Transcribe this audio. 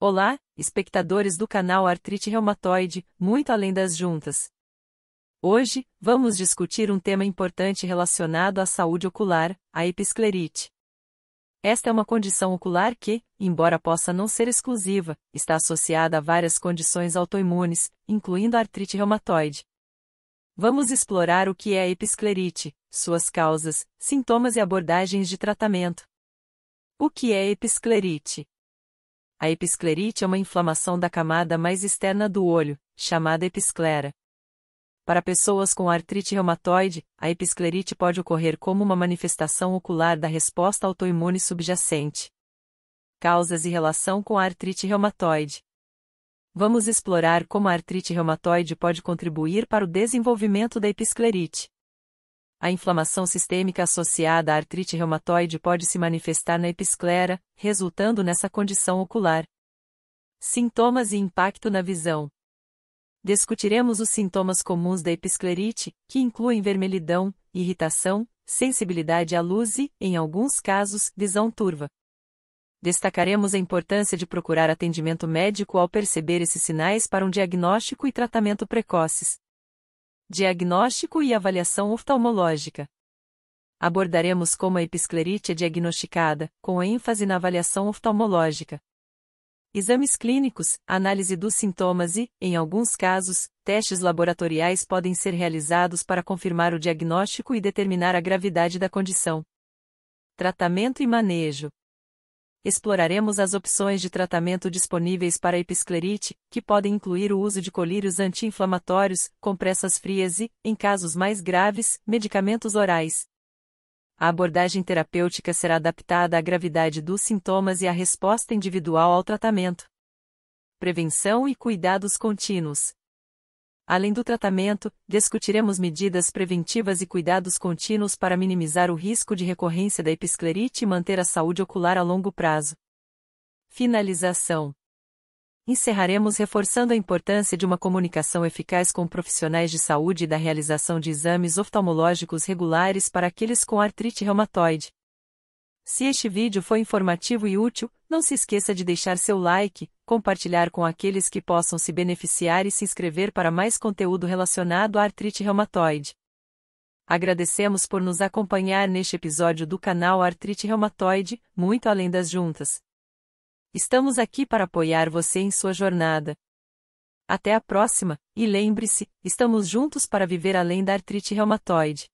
Olá, espectadores do canal Artrite Reumatoide, muito além das juntas. Hoje, vamos discutir um tema importante relacionado à saúde ocular, a episclerite. Esta é uma condição ocular que, embora possa não ser exclusiva, está associada a várias condições autoimunes, incluindo a artrite reumatoide. Vamos explorar o que é a episclerite, suas causas, sintomas e abordagens de tratamento. O que é episclerite? A episclerite é uma inflamação da camada mais externa do olho, chamada episclera. Para pessoas com artrite reumatoide, a episclerite pode ocorrer como uma manifestação ocular da resposta autoimune subjacente. Causas e relação com a artrite reumatoide. Vamos explorar como a artrite reumatoide pode contribuir para o desenvolvimento da episclerite. A inflamação sistêmica associada à artrite reumatoide pode se manifestar na episclera, resultando nessa condição ocular. Sintomas e impacto na visão. Discutiremos os sintomas comuns da episclerite, que incluem vermelhidão, irritação, sensibilidade à luz e, em alguns casos, visão turva. Destacaremos a importância de procurar atendimento médico ao perceber esses sinais para um diagnóstico e tratamento precoces. Diagnóstico e avaliação oftalmológica. Abordaremos como a episclerite é diagnosticada, com ênfase na avaliação oftalmológica. Exames clínicos, análise dos sintomas e, em alguns casos, testes laboratoriais podem ser realizados para confirmar o diagnóstico e determinar a gravidade da condição. Tratamento e manejo exploraremos as opções de tratamento disponíveis para a episclerite, que podem incluir o uso de colírios anti-inflamatórios, compressas frias e, em casos mais graves, medicamentos orais. A abordagem terapêutica será adaptada à gravidade dos sintomas e à resposta individual ao tratamento. Prevenção e cuidados contínuos. Além do tratamento, discutiremos medidas preventivas e cuidados contínuos para minimizar o risco de recorrência da episclerite e manter a saúde ocular a longo prazo. Finalização. Encerraremos reforçando a importância de uma comunicação eficaz com profissionais de saúde e da realização de exames oftalmológicos regulares para aqueles com artrite reumatoide. Se este vídeo foi informativo e útil, não se esqueça de deixar seu like, compartilhar com aqueles que possam se beneficiar e se inscrever para mais conteúdo relacionado à artrite reumatoide. Agradecemos por nos acompanhar neste episódio do canal Artrite Reumatoide, muito além das juntas. Estamos aqui para apoiar você em sua jornada. Até a próxima, e lembre-se, estamos juntos para viver além da artrite reumatoide.